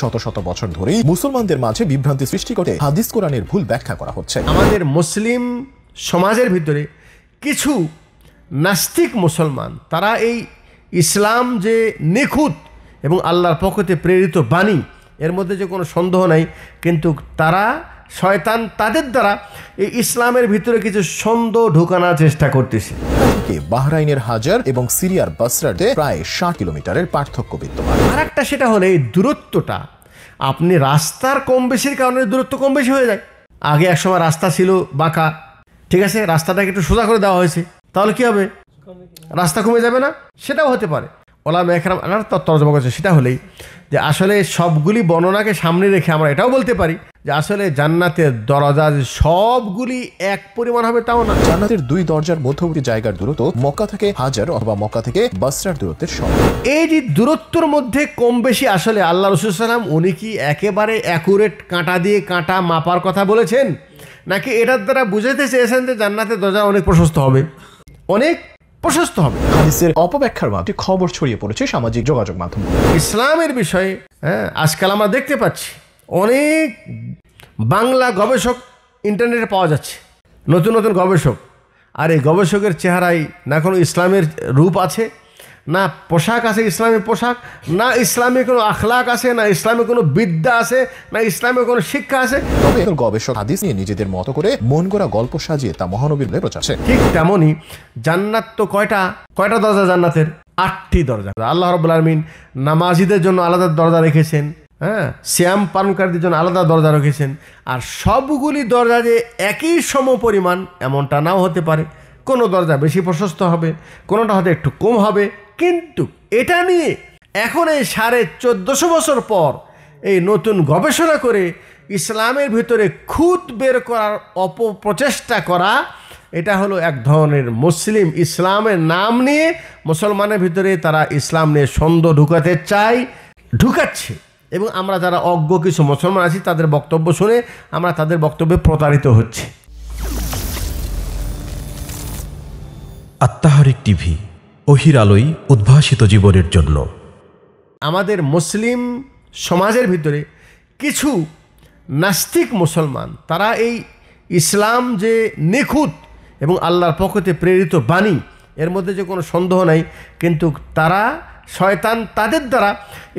শত শত বছর ধরেই মুসলমানদের মাঝে বিভ্রান্তি সৃষ্টি করে হাদিস কোরআনের ভুল ব্যাখ্যা করা হচ্ছে আমাদের মুসলিম সমাজের ভিতরে কিছু নাস্তিক মুসলমান তারা এই ইসলাম যে নিখুঁত এবং আল্লাহর পক্ষতে প্রেরিত বাণী এর মধ্যে যে কোনো সন্দেহ নাই কিন্তু তারা শয়তান তাদের দ্বারা এই ইসলামের ভিতরে কিছু সন্দেহ ঢুকানোর চেষ্টা করতেছে থেকে বাহরাইনের হাজার এবং সিরিয়ার বাসরাতে প্রায় ষাট কিলোমিটারের পার্থক্য বিদ্যমান আর একটা সেটা হলে এই দূরত্বটা আপনি রাস্তার কম বেশির কারণে দূরত্ব কম বেশি হয়ে যায় আগে এক সময় রাস্তা ছিল বাঁকা ঠিক আছে রাস্তাটাকে একটু সোজা করে দেওয়া হয়েছে তাহলে কি হবে রাস্তা কমে যাবে না সেটাও হতে পারে ওলা মেখরাম তর্জমা করেছে সেটা হলেই যে আসলে সবগুলি বর্ণনাকে সামনে রেখে আমরা এটাও বলতে পারি যে আসলে জান্নাতের দরজা সবগুলি এক পরিমাণ হবে তাও না জান্নাতের দুই দরজার মধ্যবর্তী জায়গার দূরত্ব মক্কা থেকে হাজার অথবা মক্কা থেকে বাসরার দূরত্বের সম এই যে দূরত্বর মধ্যে কম বেশি আসলে আল্লাহ রসুল সাল্লাম উনি কি একেবারে অ্যাকুরেট কাঁটা দিয়ে কাঁটা মাপার কথা বলেছেন নাকি এটার দ্বারা বুঝাতে চেয়েছেন যে জান্নাতের দরজা অনেক প্রশস্ত হবে অনেক প্রশস্ত হবে হাদিসের অপব্যাখ্যার মাধ্যমে খবর ছড়িয়ে পড়েছে সামাজিক যোগাযোগ মাধ্যমে ইসলামের বিষয়ে হ্যাঁ আজকাল আমরা দেখতে পাচ্ছি অনেক বাংলা গবেষক ইন্টারনেটে পাওয়া যাচ্ছে নতুন নতুন গবেষক আর এই গবেষকের চেহারায় না কোনো ইসলামের রূপ আছে না পোশাক আছে ইসলামের পোশাক না ইসলামে কোনো আখলাক আছে না ইসলামের কোনো বিদ্যা আছে না ইসলামে কোনো শিক্ষা আছে গবেষক হাদিস নিয়ে নিজেদের মতো করে মন করা গল্প সাজিয়ে তা মহানবীর প্রচারছে ঠিক তেমনই জান্নাত তো কয়টা কয়টা দরজা জান্নাতের আটটি দরজা আল্লাহ রবুল আলমিন নামাজিদের জন্য আলাদা দরজা রেখেছেন হ্যাঁ শ্যাম পালনকারীদের জন্য আলাদা দরজা রেখেছেন আর সবগুলি দরজা যে একই সম পরিমাণ এমনটা নাও হতে পারে কোনো দরজা বেশি প্রশস্ত হবে কোনোটা হয়তো একটু কম হবে কিন্তু এটা নিয়ে এখন এই সাড়ে চোদ্দোশো বছর পর এই নতুন গবেষণা করে ইসলামের ভিতরে খুঁত বের করার অপপ্রচেষ্টা করা এটা হলো এক ধরনের মুসলিম ইসলামের নাম নিয়ে মুসলমানের ভিতরে তারা ইসলাম নিয়ে সন্দেহ ঢুকাতে চায় ঢুকাচ্ছে এবং আমরা যারা অজ্ঞ কিছু মুসলমান আছি তাদের বক্তব্য শুনে আমরা তাদের বক্তব্যে প্রতারিত হচ্ছি আত্মাহারিক টিভি অহির আলোই উদ্ভাসিত জীবনের জন্য আমাদের মুসলিম সমাজের ভিতরে কিছু নাস্তিক মুসলমান তারা এই ইসলাম যে নিখুঁত এবং আল্লাহর পক্ষতে প্রেরিত বাণী এর মধ্যে যে কোনো সন্দেহ নাই কিন্তু তারা শয়তান তাদের দ্বারা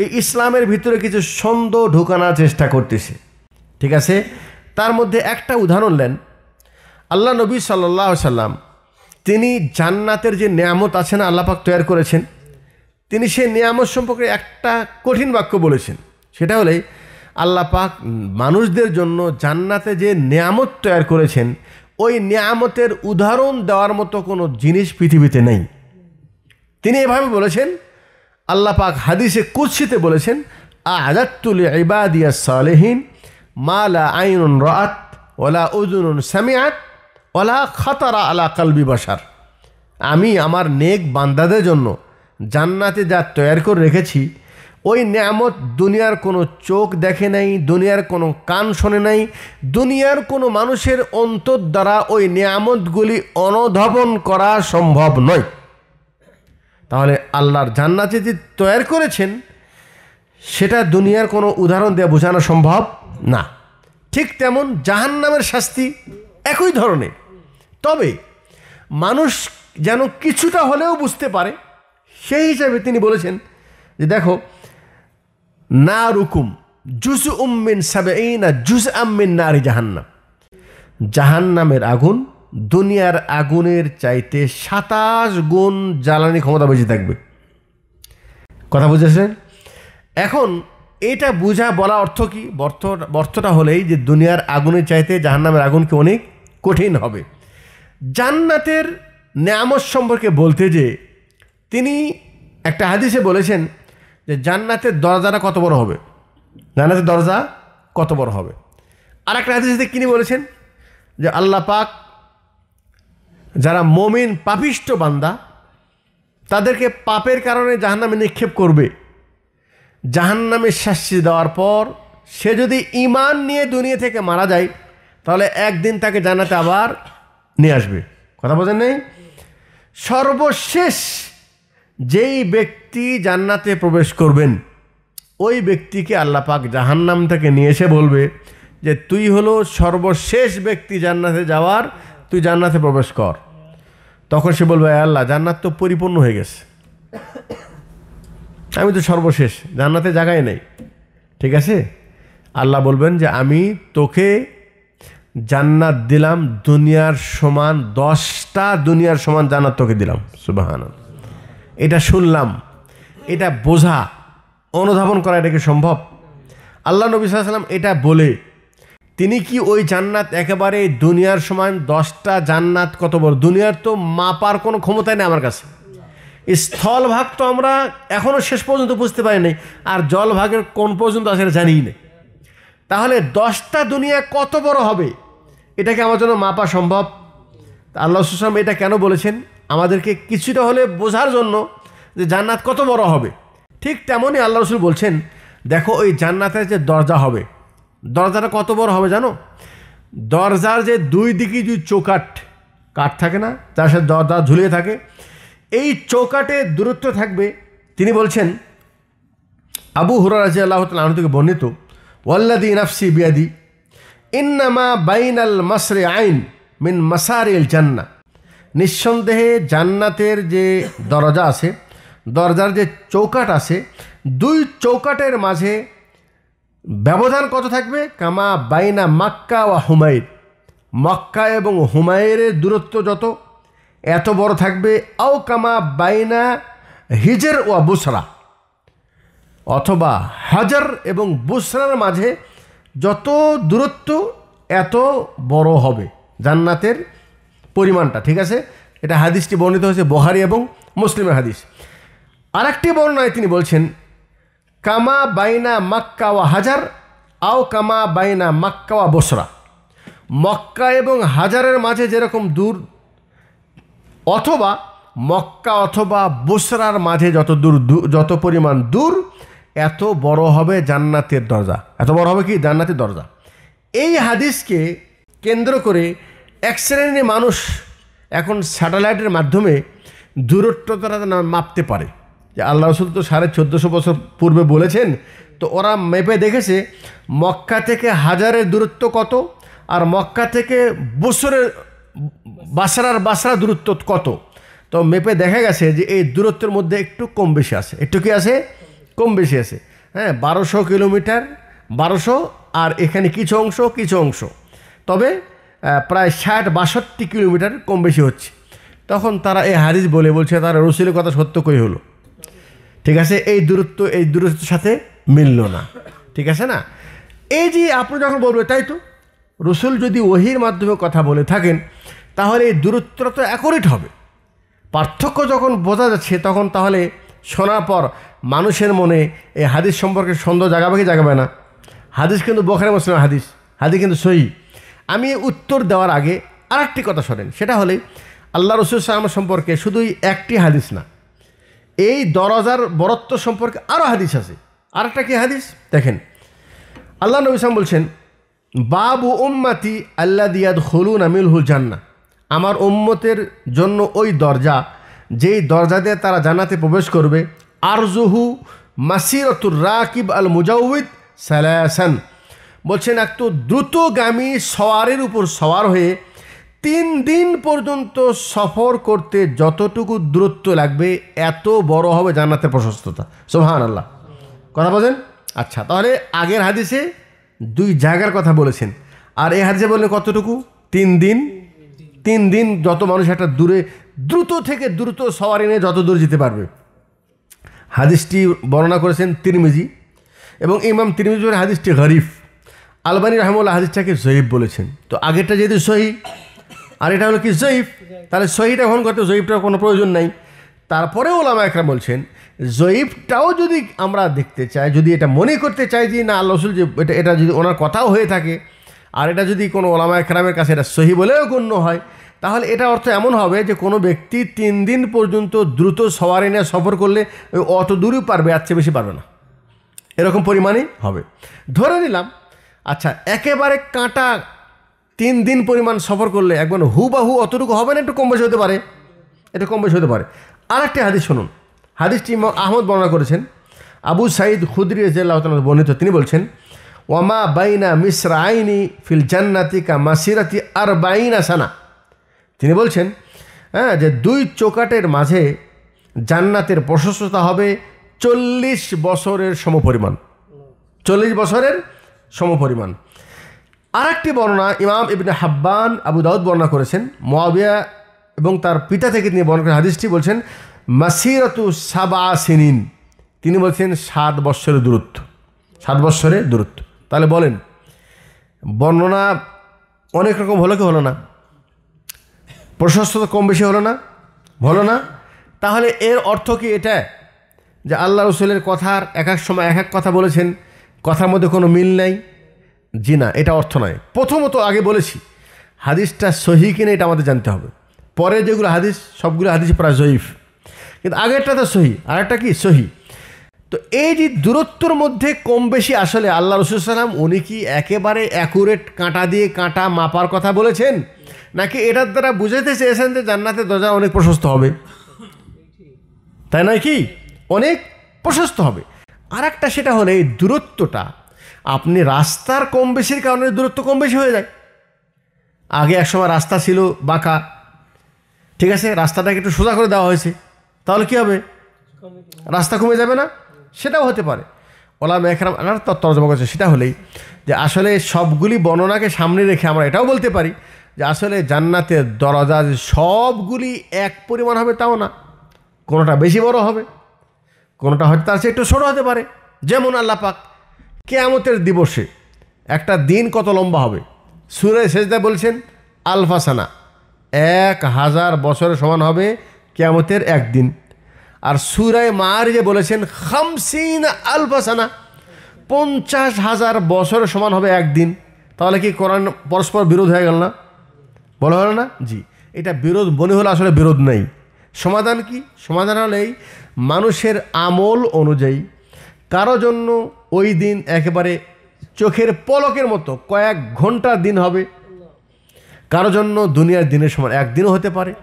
এই ইসলামের ভিতরে কিছু সন্দেহ ঢোকানোর চেষ্টা করতেছে ঠিক আছে তার মধ্যে একটা উদাহরণ নেন আল্লাহ নবী সাল্লাহ সাল্লাম তিনি জান্নাতের যে নিয়ামত আছে না আল্লাপাক তৈরি করেছেন তিনি সেই নিয়ামত সম্পর্কে একটা কঠিন বাক্য বলেছেন সেটা হলেই আল্লাপাক মানুষদের জন্য জান্নাতে যে নিয়ামত তৈরি করেছেন ওই নিয়ামতের উদাহরণ দেওয়ার মতো কোনো জিনিস পৃথিবীতে নেই তিনি এভাবে বলেছেন আল্লাহ পাক হাদিসে কুৎসিতে বলেছেন আজাতুল ইবাদিয়া মালা আইনুন রাত ওলা উজুনুন সামিয়াত ওলা খাতারা আলা কালবি আমি আমার নেক বান্দাদের জন্য জান্নাতে যা তৈরি করে রেখেছি ওই নিয়ামত দুনিয়ার কোনো চোখ দেখে নাই দুনিয়ার কোনো কান শোনে নাই দুনিয়ার কোনো মানুষের অন্তর দ্বারা ওই নিয়ামতগুলি অনধাবন করা সম্ভব নয় তাহলে আল্লাহর জান্নাতে যে তৈরি করেছেন সেটা দুনিয়ার কোনো উদাহরণ দেওয়া বোঝানো সম্ভব না ঠিক তেমন জাহান নামের শাস্তি একই ধরনের তবে মানুষ যেন কিছুটা হলেও বুঝতে পারে সেই হিসাবে তিনি বলেছেন যে দেখো না রুকুম জুস উম্মিন সাবে এই না জুস আম্মিন নারী জাহান্নাম জাহান্নামের আগুন দুনিয়ার আগুনের চাইতে সাতাশ গুণ জ্বালানি ক্ষমতা বেশি থাকবে কথা বুঝেছেন এখন এটা বুঝা বলা অর্থ কি বর্থ অর্থটা হলেই যে দুনিয়ার আগুনের চাইতে জাহান্নামের আগুনকে অনেক কঠিন হবে জান্নাতের নেয়ামত সম্পর্কে বলতে যে তিনি একটা হাদিসে বলেছেন যে জান্নাতের দরজাটা কত বড় হবে জান্নাতের দরজা কত বড় হবে আর একটা হাদিসে তিনি বলেছেন যে আল্লাহ পাক যারা মমিন পাপিষ্ট বান্দা তাদেরকে পাপের কারণে জাহান্নামে নিক্ষেপ করবে জাহান্নামে শাস্তি দেওয়ার পর সে যদি ইমান নিয়ে দুনিয়া থেকে মারা যায় তাহলে একদিন তাকে জানাতে আবার নিয়ে আসবে কথা বোঝেন নেই সর্বশেষ যেই ব্যক্তি জান্নাতে প্রবেশ করবেন ওই ব্যক্তিকে আল্লাহ পাক জাহান্নাম থেকে নিয়ে এসে বলবে যে তুই হলো সর্বশেষ ব্যক্তি জান্নাতে যাওয়ার তুই জান্নাতে প্রবেশ কর তখন সে বলবে আল্লাহ জান্নাত তো পরিপূর্ণ হয়ে গেছে আমি তো সর্বশেষ জান্নাতে জায়গায় নেই ঠিক আছে আল্লাহ বলবেন যে আমি তোকে জান্নাত দিলাম দুনিয়ার সমান দশটা দুনিয়ার সমান জান্নাত তোকে দিলাম সুবাহান এটা শুনলাম এটা বোঝা অনুধাবন করা এটা কি সম্ভব আল্লাহ নবী সাল্লাম এটা বলে তিনি কি ওই জান্নাত একেবারে দুনিয়ার সমান দশটা জান্নাত কত বড় দুনিয়ার তো মাপার কোনো ক্ষমতাই নেই আমার কাছে স্থল ভাগ তো আমরা এখনও শেষ পর্যন্ত বুঝতে পারি নাই আর জল ভাগের কোন পর্যন্ত আসলে জানিই না তাহলে দশটা দুনিয়া কত বড় হবে এটাকে আমার জন্য মাপা সম্ভব আল্লাহ সুসলাম এটা কেন বলেছেন আমাদেরকে কিছুটা হলে বোঝার জন্য যে জান্নাত কত বড় হবে ঠিক তেমনই আল্লাহ রসুল বলছেন দেখো ওই জান্নাতের যে দরজা হবে দরজাটা কত বড় হবে জানো দরজার যে দুই দিকে যে চৌকাট কাঠ থাকে না তার সাথে দরজা ঝুলিয়ে থাকে এই চৌকাটে দূরত্ব থাকবে তিনি বলছেন আবু হুরার রাজি আল্লাহ আহ থেকে বর্ণিত ওয়াল্লাদি নাফসি বিয়াদি ইন্নামা বাইন আল মাসরে আইন মিন এল জান্না নিঃসন্দেহে জান্নাতের যে দরজা আছে দরজার যে চৌকাট আছে দুই চৌকাটের মাঝে ব্যবধান কত থাকবে কামা বাইনা মাক্কা ওয়া হুমায়ের মক্কা এবং হুমায়ের দূরত্ব যত এত বড় থাকবে আও কামা বাইনা হিজের ওয়া বুসরা অথবা হাজার এবং বুসরার মাঝে যত দূরত্ব এত বড় হবে জান্নাতের পরিমাণটা ঠিক আছে এটা হাদিসটি বর্ণিত হয়েছে বহারি এবং মুসলিমের হাদিস আরেকটি বর্ণনায় তিনি বলছেন কামা বাইনা মাক্কা ও হাজার আও কামা বাইনা মাক্কা ও বসরা মক্কা এবং হাজারের মাঝে যেরকম দূর অথবা মক্কা অথবা বসরার মাঝে যত দূর যত পরিমাণ দূর এত বড় হবে জান্নাতের দরজা এত বড় হবে কি জান্নাতের দরজা এই হাদিসকে কেন্দ্র করে এক শ্রেণীর মানুষ এখন স্যাটেলাইটের মাধ্যমে দূরত্বতা মাপতে পারে যে আল্লাহ রসুল তো সাড়ে চোদ্দোশো বছর পূর্বে বলেছেন তো ওরা মেপে দেখেছে মক্কা থেকে হাজারের দূরত্ব কত আর মক্কা থেকে বছরের বাসরার বাসরা দূরত্ব কত তো মেপে দেখা গেছে যে এই দূরত্বের মধ্যে একটু কম বেশি আছে একটু কি আছে কম বেশি আছে হ্যাঁ বারোশো কিলোমিটার বারোশো আর এখানে কিছু অংশ কিছু অংশ তবে প্রায় ষাট বাষট্টি কিলোমিটার কম বেশি হচ্ছে তখন তারা এই হারিস বলে বলছে তারা রসুলের কথা সত্য কই হলো ঠিক আছে এই দূরত্ব এই দূরত্বের সাথে মিলল না ঠিক আছে না এই যে আপনি যখন বলবেন তাই তো রসুল যদি ওহির মাধ্যমে কথা বলে থাকেন তাহলে এই দূরত্ব তো অ্যাকোরেট হবে পার্থক্য যখন বোঝা যাচ্ছে তখন তাহলে শোনার পর মানুষের মনে এই হাদিস সম্পর্কে সন্দেহ জাগাবে কি জাগাবে না হাদিস কিন্তু বোখারে মুসলিম হাদিস হাদিস কিন্তু সহি আমি উত্তর দেওয়ার আগে আরেকটি কথা শোনেন সেটা হলে আল্লাহ রসুল সাল্লাম সম্পর্কে শুধুই একটি হাদিস না এই দরজার বরত্ব সম্পর্কে আরও হাদিস আছে আর একটা কি হাদিস দেখেন আল্লাহ নবী ইসলাম বলছেন বাবু উম্মাতি আল্লা দিয়াদ হলুন হুল জান্না আমার উম্মতের জন্য ওই দরজা যেই দরজা দিয়ে তারা জানাতে প্রবেশ করবে আরজুহু মাসিরতুর রাকিব আল মুজাউদ সালাসান বলছেন একটু দ্রুতগামী সওয়ারের উপর সওয়ার হয়ে তিন দিন পর্যন্ত সফর করতে যতটুকু দূরত্ব লাগবে এত বড় হবে জানাতে প্রশস্ততা সোহান আল্লাহ কথা বলেন আচ্ছা তাহলে আগের হাদিসে দুই জায়গার কথা বলেছেন আর এ হাদিসে বললেন কতটুকু তিন দিন তিন দিন যত মানুষ একটা দূরে দ্রুত থেকে দ্রুত সওয়ারি নিয়ে যত দূর যেতে পারবে হাদিসটি বর্ণনা করেছেন তিরমিজি এবং ইমাম তিরমিজি হাদিসটি গরিফ আলবানী রহমুল্লাহ হাদিসটাকে সহিব বলেছেন তো আগেরটা যেহেতু সহি আর এটা হলো কি জয়ীফ তাহলে সহিটা গ্রহণ করতে জৈবটার কোনো প্রয়োজন নাই তারপরেও ওলামা একরা বলছেন জৈবটাও যদি আমরা দেখতে চাই যদি এটা মনে করতে চাই যে না আল্লাহ রসুল যে এটা এটা যদি ওনার কথাও হয়ে থাকে আর এটা যদি কোনো ওলামা একরামের কাছে এটা সহি বলেও গণ্য হয় তাহলে এটা অর্থ এমন হবে যে কোনো ব্যক্তি তিন দিন পর্যন্ত দ্রুত সওয়ারি নিয়ে সফর করলে ওই অত দূরই পারবে আর চেয়ে বেশি পারবে না এরকম পরিমাণেই হবে ধরে নিলাম আচ্ছা একেবারে কাঁটা তিন দিন পরিমাণ সফর করলে একবার হুবাহু অতটুকু হবে না একটু কম বেশি হতে পারে এটা কম বেশি হতে পারে আর হাদিস শুনুন হাদিসটি আহমদ বর্ণনা করেছেন আবু সাইদ খুদরি রাজিয়াল্লাহ বর্ণিত তিনি বলছেন ওয়ামা বাইনা মিশ্রা আইনি ফিল জান্নাতিকা মাসিরাতি আর বাইনা সানা তিনি বলছেন হ্যাঁ যে দুই চোকাটের মাঝে জান্নাতের প্রশস্ততা হবে চল্লিশ বছরের সমপরিমাণ চল্লিশ বছরের সমপরিমাণ আর একটি বর্ণনা ইমাম ইবনে হাব্বান আবু দাউদ বর্ণনা করেছেন মোয়াবিয়া এবং তার পিতা থেকে তিনি বর্ণনা করেন হাদিসটি বলছেন মাসিরতু সাবা সিনিন তিনি বলছেন সাত বৎসরের দূরত্ব সাত বৎসরের দূরত্ব তাহলে বলেন বর্ণনা অনেক রকম হলো কি হলো না প্রশস্ত কম বেশি হলো না হলো না তাহলে এর অর্থ কি এটা যে আল্লাহ রসুলের কথার এক এক সময় এক এক কথা বলেছেন কথার মধ্যে কোনো মিল নাই জি না এটা অর্থ নয় প্রথমত আগে বলেছি হাদিসটা সহি কিনা এটা আমাদের জানতে হবে পরে যেগুলো হাদিস সবগুলো হাদিস প্রায় জয়ীফ কিন্তু আগেরটা তো সহি আরেকটা কি সহি তো এই যে দূরত্বর মধ্যে কম বেশি আসলে আল্লাহ রসুলাম উনি কি একেবারে অ্যাকুরেট কাঁটা দিয়ে কাঁটা মাপার কথা বলেছেন নাকি এটার দ্বারা বুঝাইতে চেয়েছেন যে জান্নাতের দরজা অনেক প্রশস্ত হবে তাই নয় কি অনেক প্রশস্ত হবে আর একটা সেটা হলে এই দূরত্বটা আপনি রাস্তার কম বেশির কারণে দূরত্ব কম বেশি হয়ে যায় আগে একসময় রাস্তা ছিল বাঁকা ঠিক আছে রাস্তাটাকে একটু সোজা করে দেওয়া হয়েছে তাহলে কী হবে রাস্তা কমে যাবে না সেটাও হতে পারে ওলা মেখরাম আনার তর্জমা করছে সেটা হলেই যে আসলে সবগুলি বর্ণনাকে সামনে রেখে আমরা এটাও বলতে পারি যে আসলে জান্নাতের দরজা সবগুলি এক পরিমাণ হবে তাও না কোনোটা বেশি বড় হবে কোনোটা হয়তো তার চেয়ে একটু ছোটো হতে পারে যেমন আল্লাপাক পাক কেয়ামতের দিবসে একটা দিন কত লম্বা হবে সুরে সেজদা বলছেন আলফাসানা এক হাজার বছরের সমান হবে কেয়ামতের একদিন আর সুরায় মার যে বলেছেন খামসিন আলফাসানা পঞ্চাশ হাজার বছরের সমান হবে একদিন তাহলে কি কোরআন পরস্পর বিরোধ হয়ে গেল না বলা হলো না জি এটা বিরোধ মনে হলো আসলে বিরোধ নেই সমাধান কি সমাধান হলেই মানুষের আমল অনুযায়ী কারো জন্য ওই দিন একেবারে চোখের পলকের মতো কয়েক ঘন্টার দিন হবে কারো জন্য দুনিয়ার দিনের সময় একদিনও হতে পারে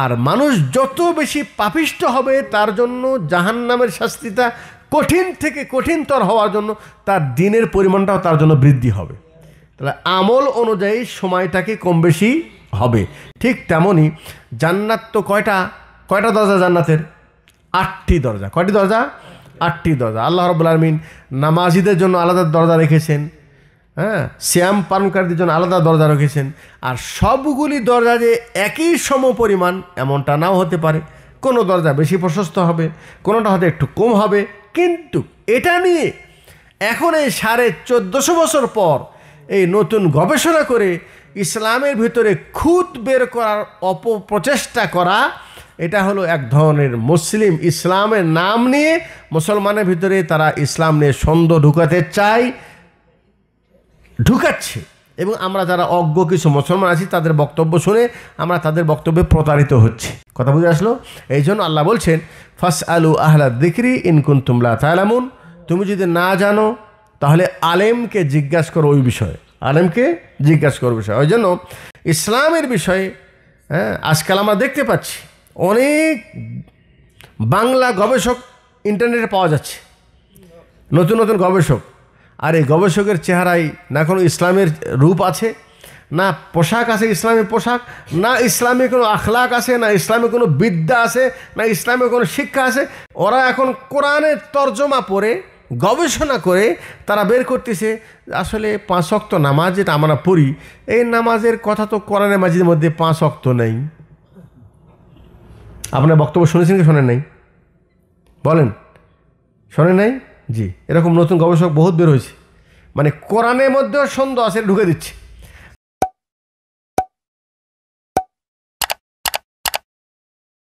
আর মানুষ যত বেশি পাপিষ্ট হবে তার জন্য জাহান নামের শাস্তিটা কঠিন থেকে কঠিনতর হওয়ার জন্য তার দিনের পরিমাণটাও তার জন্য বৃদ্ধি হবে তাহলে আমল অনুযায়ী সময়টাকে কম বেশি হবে ঠিক তেমনই জান্নাত তো কয়টা কয়টা দরজা জান্নাতের আটটি দরজা কয়টি দরজা আটটি দরজা আল্লাহ রব্বুল আলমিন নামাজিদের জন্য আলাদা দরজা রেখেছেন হ্যাঁ শ্যাম পালনকারীদের জন্য আলাদা দরজা রেখেছেন আর সবগুলি দরজা যে একই সম পরিমাণ এমনটা নাও হতে পারে কোনো দরজা বেশি প্রশস্ত হবে কোনোটা হয়তো একটু কম হবে কিন্তু এটা নিয়ে এখন এই সাড়ে চোদ্দোশো বছর পর এই নতুন গবেষণা করে ইসলামের ভিতরে খুঁত বের করার অপপ্রচেষ্টা করা এটা হলো এক ধরনের মুসলিম ইসলামের নাম নিয়ে মুসলমানের ভিতরে তারা ইসলাম নিয়ে সন্দেহ ঢুকাতে চায় ঢুকাচ্ছে এবং আমরা যারা অজ্ঞ কিছু মুসলমান আছি তাদের বক্তব্য শুনে আমরা তাদের বক্তব্যে প্রতারিত হচ্ছি কথা বুঝে আসলো এই জন্য আল্লাহ বলছেন ফাস আলু আহলা দিকরি ইনকুন তুমলা তালামুন তুমি যদি না জানো তাহলে আলেমকে জিজ্ঞাসা করো ওই বিষয়ে আলেমকে জিজ্ঞাসা করো বিষয়ে ওই জন্য ইসলামের বিষয়ে হ্যাঁ আজকাল আমরা দেখতে পাচ্ছি অনেক বাংলা গবেষক ইন্টারনেটে পাওয়া যাচ্ছে নতুন নতুন গবেষক আর এই গবেষকের চেহারায় না কোনো ইসলামের রূপ আছে না পোশাক আছে ইসলামের পোশাক না ইসলামে কোনো আখলাক আছে না ইসলামে কোনো বিদ্যা আছে না ইসলামে কোনো শিক্ষা আছে ওরা এখন কোরআনের তর্জমা পড়ে গবেষণা করে তারা বের করতেছে আসলে পাঁচ অক্ত নামাজ যেটা আমরা পড়ি এই নামাজের কথা তো কোরআনের মাজিদের মধ্যে পাঁচ অক্ত নেই আপনার বক্তব্য শুনেছেন কি শোনেন নাই বলেন শোনেন নাই জি এরকম নতুন গবেষক বহুত বের হয়েছে মানে কোরআনের মধ্যেও সন্দেহ আছে ঢুকে দিচ্ছে